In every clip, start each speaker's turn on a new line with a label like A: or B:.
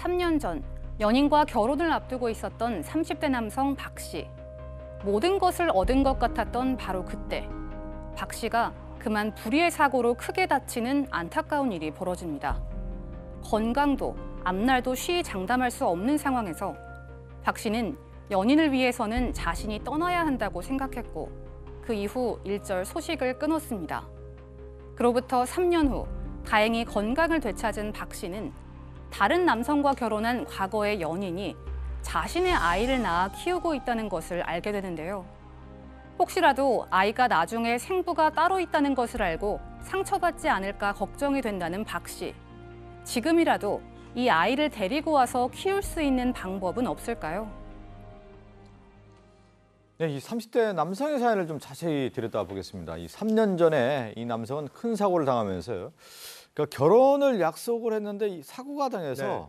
A: 3년 전 연인과 결혼을 앞두고 있었던 30대 남성 박 씨. 모든 것을 얻은 것 같았던 바로 그때 박 씨가 그만 불의의 사고로 크게 다치는 안타까운 일이 벌어집니다. 건강도 앞날도 쉬이 장담할 수 없는 상황에서 박 씨는 연인을 위해서는 자신이 떠나야 한다고 생각했고 그 이후 일절 소식을 끊었습니다. 그로부터 3년 후 다행히 건강을 되찾은 박 씨는 다른 남성과 결혼한 과거의 연인이 자신의 아이를 낳아 키우고 있다는 것을 알게 되는데요. 혹시라도 아이가 나중에 생부가 따로 있다는 것을 알고 상처받지 않을까 걱정이 된다는 박 씨. 지금이라도 이 아이를 데리고 와서 키울 수 있는 방법은 없을까요?
B: 네, 이 30대 남성의 사연을 좀 자세히 들여다보겠습니다. 이 3년 전에 이 남성은 큰 사고를 당하면서요. 그러니까 결혼을 약속을 했는데 사고가 당해서 네.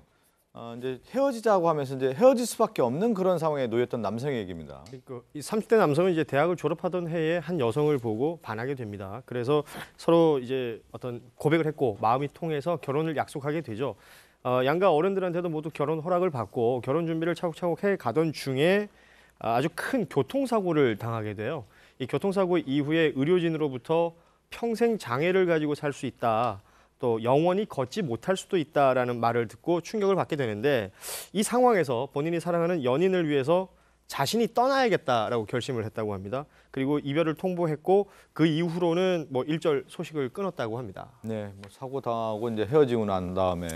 B: 어, 이제 헤어지자고 하면서 이제 헤어질 수밖에 없는 그런 상황에 놓였던 남성의 얘기입니다. 그러니까 이 30대 남성은 이제 대학을 졸업하던 해에 한 여성을 보고 반하게 됩니다. 그래서 서로 이제 어떤 고백을 했고 마음이 통해서 결혼을 약속하게 되죠. 어, 양가 어른들한테도 모두 결혼 허락을 받고 결혼 준비를 차곡차곡 해 가던 중에 아주 큰 교통사고를 당하게 돼요. 이 교통사고 이후에 의료진으로부터 평생 장애를 가지고 살 수 있다. 또 영원히 걷지 못할 수도 있다라는 말을 듣고 충격을 받게 되는데 이 상황에서 본인이 사랑하는 연인을 위해서 자신이 떠나야겠다라고 결심을 했다고 합니다. 그리고 이별을 통보했고 그 이후로는 뭐 일절 소식을 끊었다고 합니다. 네, 뭐 사고 당하고 이제 헤어지고 난 다음에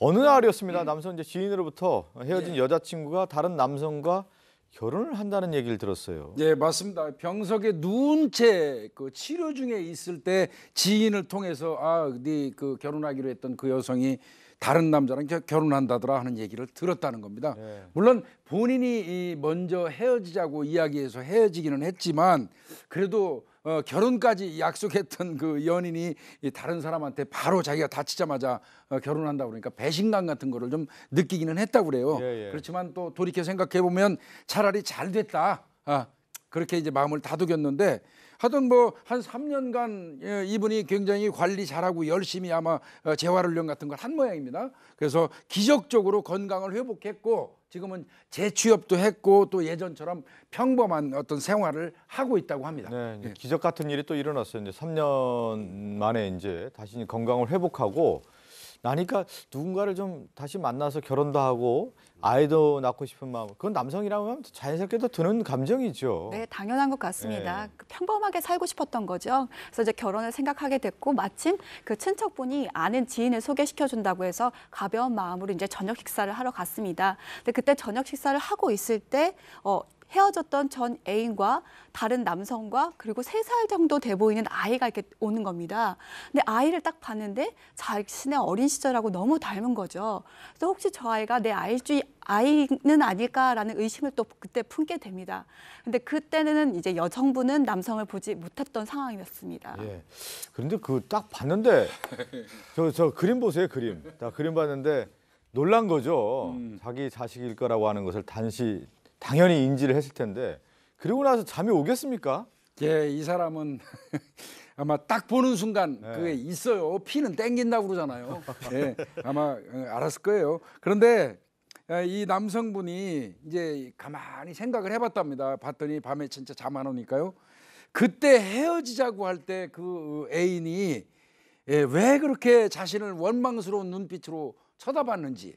B: 어느 날이었습니다. 남성 이제 지인으로부터 헤어진 네. 여자친구가 다른 남성과 결혼을 한다는 얘기를 들었어요.
C: 예, 맞습니다. 병석에 누운 채그 치료 중에 있을 때 지인을 통해서 아, 네그 결혼하기로 했던 그 여성이 다른 남자랑 결혼한다더라 하는 얘기를 들었다는 겁니다. 네. 물론 본인이 먼저 헤어지자고 이야기해서 헤어지기는 했지만 그래도 어, 결혼까지 약속했던 그 연인이 다른 사람한테 바로 자기가 다치자마자 어, 결혼한다 그러니까 배신감 같은 거를 좀 느끼기는 했다고 그래요. 예, 예. 그렇지만 또 돌이켜 생각해 보면 차라리 잘 됐다. 아, 그렇게 이제 마음을 다독였는데 하여튼 뭐한 3년간 예, 이분이 굉장히 관리 잘하고 열심히 아마 어, 재활훈련 같은 걸 한 모양입니다. 그래서 기적적으로 건강을 회복했고 지금은 재취업도 했고 또 예전처럼 평범한 어떤 생활을 하고 있다고 합니다. 네,
B: 예. 기적 같은 일이 또 일어났어요. 이제 3년 만에 이제 다시 건강을 회복하고 나니까 누군가를 좀 다시 만나서 결혼도 하고 아이도 낳고 싶은 마음. 그건 남성이라면 자연스럽게도 드는 감정이죠.
A: 네, 당연한 것 같습니다. 네. 그 평범하게 살고 싶었던 거죠. 그래서 이제 결혼을 생각하게 됐고 마침 그 친척분이 아는 지인을 소개시켜 준다고 해서 가벼운 마음으로 이제 저녁 식사를 하러 갔습니다. 근데 그때 저녁 식사를 하고 있을 때 어, 헤어졌던 전 애인과 다른 남성과 그리고 세 살 정도 돼 보이는 아이가 이렇게 오는 겁니다. 근데 아이를 딱 봤는데 자신의 어린 시절하고 너무 닮은 거죠. 그래서 혹시 저 아이가 내아이주의 아이는 아닐까라는 의심을 또 그때 품게 됩니다. 근데 그때는 이제 여성분은 남성을 보지 못했던 상황이었습니다.
B: 예. 그런데 그 딱 봤는데 저저 그림 보세요 그림. 자 그림 봤는데 놀란 거죠. 음. 자기 자식일 거라고 하는 것을 단시
C: 당연히 인지를 했을 텐데 그리고 나서 잠이 오겠습니까? 예, 이 사람은 아마 딱 보는 순간 네. 그게 있어요. 피는 땡긴다고 그러잖아요. 예, 아마 예, 알았을 거예요. 그런데 아, 이 남성분이 이제 가만히 생각을 해봤답니다. 봤더니 밤에 진짜 잠 안 오니까요. 그때 헤어지자고 할 때 그 애인이 예, 왜 그렇게 자신을 원망스러운 눈빛으로 쳐다봤는지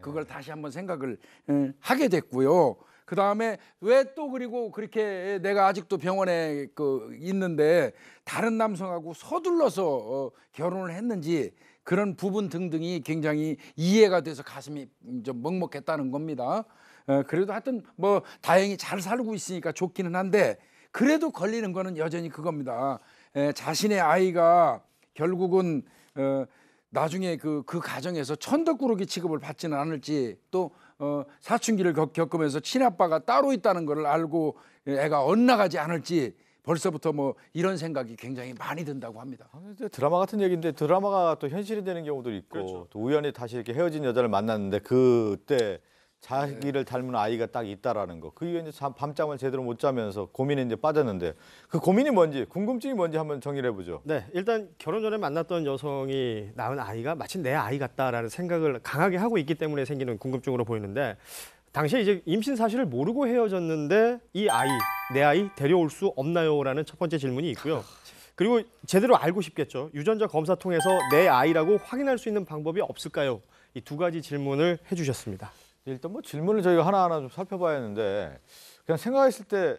C: 그걸 네. 다시 한번 생각을 예, 하게 됐고요. 그 다음에 왜 또 그리고 그렇게 내가 아직도 병원에 그 있는데 다른 남성하고 서둘러서 어, 결혼을 했는지 그런 부분 등등이 굉장히 이해가 돼서 가슴이 좀 먹먹했다는 겁니다. 어, 그래도 하여튼 뭐 다행히 잘 살고 있으니까 좋기는 한데 그래도 걸리는 거는 여전히 그겁니다. 에, 자신의 아이가 결국은 어, 나중에 그, 그 가정에서 천덕꾸러기 취급을 받지는 않을지 또 어, 사춘기를 겪으면서 친아빠가 따로 있다는 걸 알고 애가 엇나가지 않을지 벌써부터 뭐 이런 생각이 굉장히 많이 든다고 합니다. 아,
B: 드라마 같은 얘기인데 드라마가 또 현실이 되는 경우도 있고 그렇죠. 또 우연히 다시 이렇게 헤어진 여자를 만났는데 그때 자기를 닮은 아이가 딱 있다라는 거. 그 이후에 이제 밤잠을 제대로 못 자면서 고민에 이제 빠졌는데 그 고민이 뭔지 궁금증이 뭔지 한번 정리를 해보죠. 네, 일단 결혼 전에 만났던 여성이 낳은 아이가 마침내 아이 같다라는 생각을 강하게 하고 있기 때문에 생기는 궁금증으로 보이는데 당시에 이제 임신 사실을 모르고 헤어졌는데 이 아이, 내 아이 데려올 수 없나요라는 첫 번째 질문이 있고요. 그리고 제대로 알고 싶겠죠. 유전자 검사 통해서 내 아이라고 확인할 수 있는 방법이 없을까요? 이 두 가지 질문을 해주셨습니다. 일단 뭐 질문을 저희가 하나하나 좀 살펴봐야 하는데 그냥 생각했을 때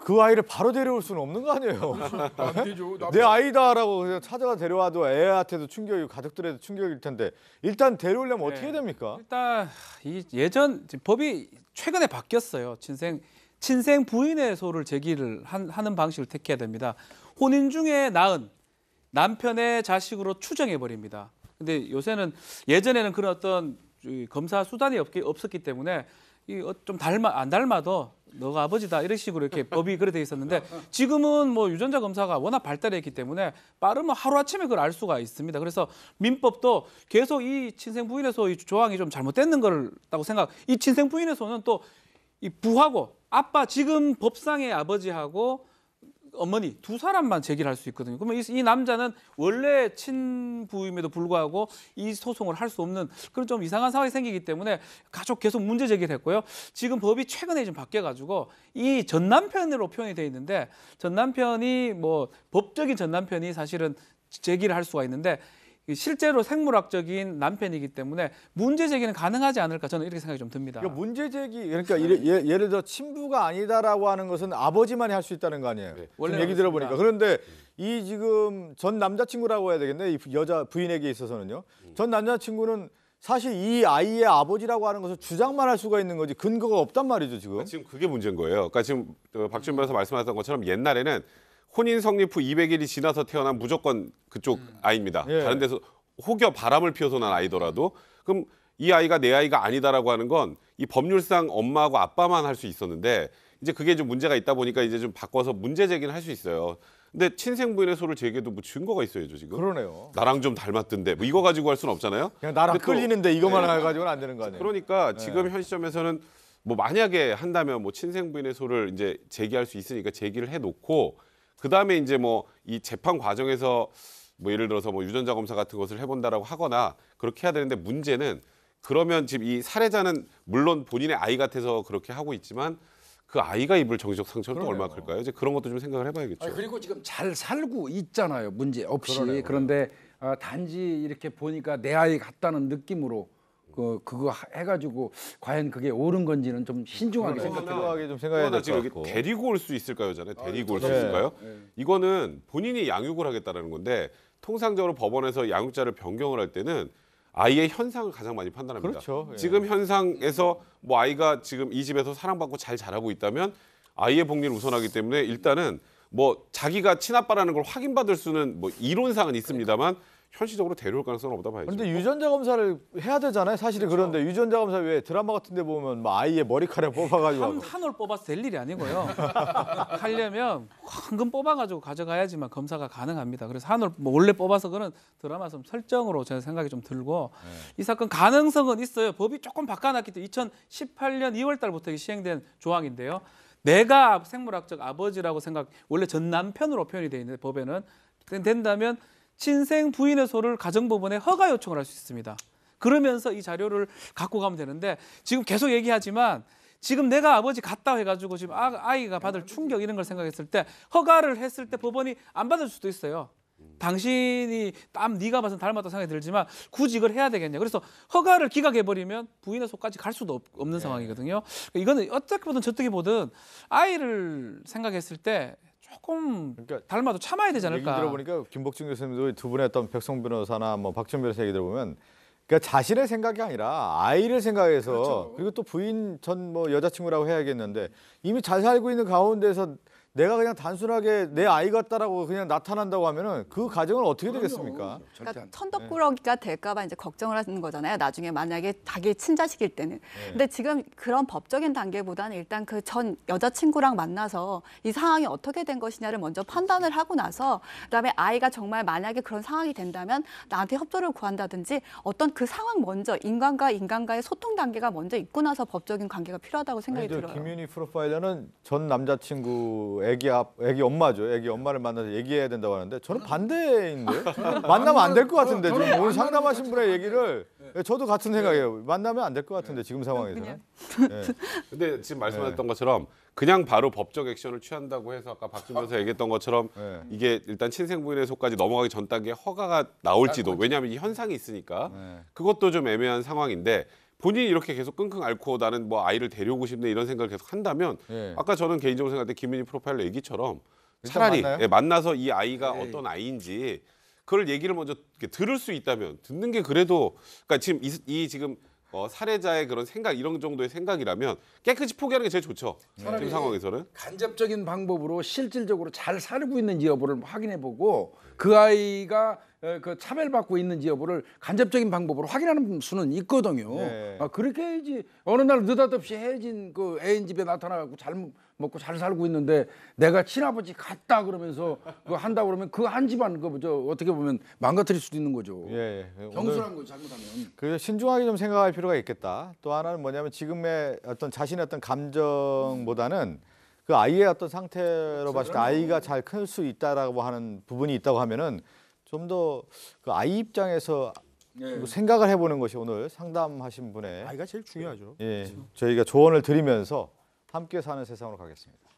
B: 그 아이를 바로 데려올 수는 없는 거 아니에요. 되죠. 내 아이다라고 그냥 찾아가 데려와도 애한테도 충격이고 가족들에도 충격일 텐데
D: 일단 데려오려면 네. 어떻게 됩니까? 일단 이 예전 법이 최근에 바뀌었어요. 친생 친생 부인의 소를 제기를 한, 하는 방식을 택해야 됩니다. 혼인 중에 낳은 남편의 자식으로 추정해 버립니다. 근데 요새는 예전에는 그런 어떤 검사 수단이 없기, 없었기 때문에 이좀 어, 닮아 안 닮아도 너가 아버지다 이런 식으로 이렇게 법이 그래 돼 있었는데 지금은 뭐 유전자 검사가 워낙 발달해있기 때문에 빠르면 하루 아침에 그걸 알 수가 있습니다. 그래서 민법도 계속 이 친생 부인에서 이 조항이 좀 잘못됐는 거라고 생각. 이 친생 부인에서는 또이 부하고 아빠 지금 법상의 아버지하고 어머니 두 사람만 제기를 할 수 있거든요. 그러면 이, 이, 남자는 원래 친부임에도 불구하고 이 소송을 할 수 없는 그런 좀 이상한 상황이 생기기 때문에 가족 계속 문제 제기를 했고요. 지금 법이 최근에 좀 바뀌어가지고 이 전 남편으로 표현이 돼 있는데 전 남편이 뭐 법적인 전 남편이 사실은 제기를 할 수가 있는데 실제로 생물학적인 남편이기 때문에 문제 제기는 가능하지 않을까 저는 이렇게 생각이 좀 듭니다. 그러니까
B: 문제 제기 그러니까 네. 예 예를, 들어 친부가 아니다라고 하는 것은 아버지만이 할 수 있다는 거 아니에요. 네. 원래 얘기 들어보니까 그런데 이 지금 전 남자친구라고 해야 되겠네 이 여자 부인에게 있어서는요. 음. 전
E: 남자친구는 사실 이 아이의 아버지라고 하는 것을 주장만 할 수가 있는 거지 근거가 없단 말이죠 지금. 아, 지금 그게 문제인 거예요. 그러니까 지금 어, 박준 변호사 말씀하셨던 것처럼 옛날에는 혼인 성립 후 200일이 지나서 태어난 무조건 그쪽 음. 아이입니다. 예. 다른 데서 혹여 바람을 피워서 난 아이더라도 그럼 이 아이가 내 아이가 아니다라고 하는 건 이 법률상 엄마하고 아빠만 할 수 있었는데 이제 그게 좀 문제가 있다 보니까 이제 좀 바꿔서 문제 제기는 할 수 있어요. 근데 친생 부인의 소를 제기해도 뭐 증거가 있어야죠 지금. 그러네요. 나랑 좀 닮았던데 뭐 이거 가지고 할 수는 없잖아요. 그냥
B: 나랑 끌리는데 이것만 네. 해가지고는 안 되는 거
E: 아니에요. 그러니까 네. 지금 현 시점에서는 뭐 만약에 한다면 뭐 친생 부인의 소를 이제 제기할 수 있으니까 제기를 해놓고 그 다음에 이제 뭐 이 재판 과정에서 뭐 예를 들어서 뭐 유전자 검사 같은 것을 해본다라고 하거나 그렇게 해야 되는데 문제는 그러면 지금 이 살해자는 물론 본인의 아이 같아서 그렇게 하고 있지만 그 아이가 입을 정신적 상처는 또 얼마나 클까요? 이제 그런 것도 좀 생각을 해봐야겠죠. 아니,
C: 그리고 지금 잘 살고 있잖아요. 문제 없이. 그러네요. 그런데 어, 단지 이렇게 보니까 내 아이 같다는 느낌으로 그 그거 해가지고 과연 그게 옳은 건지는 좀 신중하게 생각해
E: 하게 좀 생각해야 나 지금 될것 여기 같 데리고 올 수 있을까요잖아요. 데리고 올수 네. 있을까요? 네. 이거는 본인이 양육을 하겠다라는 건데 통상적으로 법원에서 양육자를 변경을 할 때는 아이의 현상을 가장 많이 판단합니다. 그렇죠. 예. 지금 현상에서 뭐 아이가 지금 이 집에서 사랑받고 잘 자라고 있다면 아이의 복리를 우선하기 때문에 일단은 뭐 자기가 친아빠라는 걸 확인받을 수는 뭐 이론상은 있습니다만 현실적으로 데려올 가능성은 없다 봐야죠.
B: 그런데 유전자 검사를 해야 되잖아요. 사실은 그렇죠. 그런데 유전자 검사 왜 드라마 같은 데 보면 뭐 아이의 머리카락 뽑아가지고 한,
D: 한올 뽑아서 될 일이 아니고요. 하려면 황금 뽑아가지고 가져가야지만 검사가 가능합니다. 그래서 한올 뭐 원래 뽑아서 그런 드라마 좀 설정으로 저는 생각이 좀 들고 네. 이 사건 가능성은 있어요. 법이 조금 바꿔놨기 때문에 2018년 2월 달부터 시행된 조항인데요. 내가 생물학적 아버지라고 생각 원래 전 남편으로 표현이 돼 있는데 법에는 된다면 친생 부인의 소를 가정법원에 허가 요청을 할 수 있습니다. 그러면서 이 자료를 갖고 가면 되는데 지금 계속 얘기하지만 지금 내가 아버지 갔다 해가지고 지금 아, 아이가 받을 충격 이런 걸 생각했을 때 허가를 했을 때 법원이 안 받을 수도 있어요. 당신이 땀 네가 봐서 닮았다 생각이 들지만 굳이 이걸 해야 되겠냐. 그래서 허가를 기각해 버리면 부인의 속까지 갈 수도 없, 는 네. 상황이거든요. 그러니까 이거는 어떻게 보든 저떻게 보든 아이를 생각했을 때 조금 그러니까 닮아도 참아야 되지 않을까. 얘기 들어보니까
B: 김복준 교수님도 두 분의 어떤 백성 변호사나 뭐 박준 변호사 얘기 들어보면 그러니까 자신의 생각이 아니라 아이를 생각해서 그렇죠. 그리고또 부인 전 뭐 여자친구라고 해야겠는데 이미 잘 살고 있는 가운데서 내가 그냥 단순하게 내 아이 같다라고 그냥 나타난다고 하면은 그 가정은 어떻게 되겠습니까? 그러니까 천덕꾸러기가
A: 될까봐 이제 걱정을 하는 거잖아요. 나중에 만약에 자기 친자식일 때는. 네. 근데 지금 그런 법적인 단계보다는 일단 그 전 여자친구랑 만나서 이 상황이 어떻게 된 것이냐를 먼저 판단을 하고 나서 그다음에 아이가 정말 만약에 그런 상황이 된다면 나한테 협조를 구한다든지 어떤 그 상황 먼저 인간과 인간과의 소통 단계가 먼저 있고 나서 법적인 관계가 필요하다고 생각이 아니, 들어요.
B: 김윤희 프로파일러는 전 남자친구 애기 앞 애기 엄마죠. 애기 엄마를 만나서 얘기해야 된다고 하는데 저는 반대인데 만나면 안 될 것 같은데 지금 오늘 상담하신 분의 얘기를 네, 저도 같은 네. 생각이에요. 만나면 안 될 것 같은데 네. 지금 상황에서는. 네.
E: 근데 지금 말씀하셨던 것처럼 그냥 바로 법적 액션을 취한다고 해서 아까 박준호사 얘기했던 것처럼 네. 이게 일단 친생부인의 속까지 넘어가기 전 단계 허가가 나올지도 아, 그렇죠. 왜냐하면 이 현상이 있으니까 그것도 좀 애매한 상황인데 본인이 이렇게 계속 끙끙 앓고 나는 뭐 아이를 데려오고 싶네 이런 생각을 계속 한다면 예. 아까 저는 개인적으로 생각할 때 김민희 프로파일러 얘기처럼 차라리 만나 예, 만나서 이 아이가 에이. 예. 어떤 아이인지 그걸 얘기를 먼저 들을 수 있다면 듣는 게 그래도 그러니까 지금 이, 이 지금 어, 사례자의 그런 생각 이런 정도의 생각이라면 깨끗이 포기하는 게 제일 좋죠. 지금 상황에서는
C: 간접적인 방법으로 실질적으로 잘 살고 있는지 여부를 확인해보고 그 아이가 그 차별받고 있는지 여부를 간접적인 방법으로 확인하는 수는 있거든요. 네. 아, 그렇게 해야지 어느 날 느닷없이 해진 그 애인 집에 나타나갖고 잘 먹고 잘 살고 있는데 내가 친아버지 갔다 그러면서 그 한다 그러면 그 한 집안 그저 어떻게 보면 망가뜨릴 수도 있는 거죠. 예, 예. 경솔한 거죠 잘못하면.
B: 그래서 신중하게 좀 생각할 필요가 있겠다. 또 하나는 뭐냐면 지금의 어떤 자신의 어떤 감정보다는 그 아이의 어떤 상태로 그렇죠, 봤을 때 그렇죠. 아이가 잘 클 수 있다라고 하는 부분이 있다고 하면은 좀더그 아이 입장에서 네. 뭐 생각을 해보는 것이 오늘 상담하신 분의 아이가 제일 중요하죠. 예, 저희가 조언을 드리면서 함께 사는 세상으로 가겠습니다.